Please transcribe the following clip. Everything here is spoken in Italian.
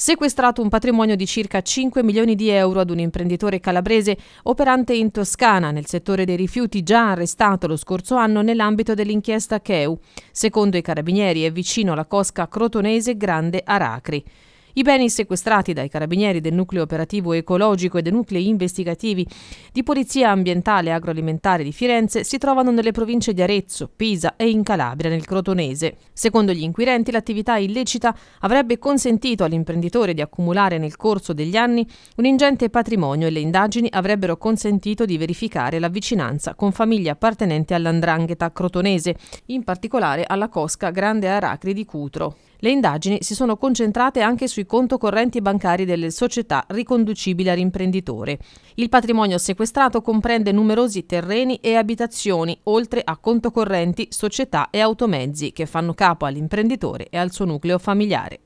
sequestrato un patrimonio di circa 5 milioni di euro ad un imprenditore calabrese operante in Toscana nel settore dei rifiuti già arrestato lo scorso anno nell'ambito dell'inchiesta CEU. Secondo i carabinieri è vicino alla cosca crotonese Grande Aracri. I beni sequestrati dai carabinieri del nucleo operativo ecologico e dei nuclei investigativi di Polizia Ambientale e Agroalimentare di Firenze si trovano nelle province di Arezzo, Pisa e in Calabria nel Crotonese. Secondo gli inquirenti l'attività illecita avrebbe consentito all'imprenditore di accumulare nel corso degli anni un ingente patrimonio e le indagini avrebbero consentito di verificare la vicinanza con famiglie appartenenti all'andrangheta crotonese, in particolare alla cosca Grande Aracri di Cutro. Le indagini si sono concentrate anche sui conto correnti bancari delle società riconducibili all'imprenditore. Il patrimonio sequestrato comprende numerosi terreni e abitazioni, oltre a conto correnti, società e automezzi che fanno capo all'imprenditore e al suo nucleo familiare.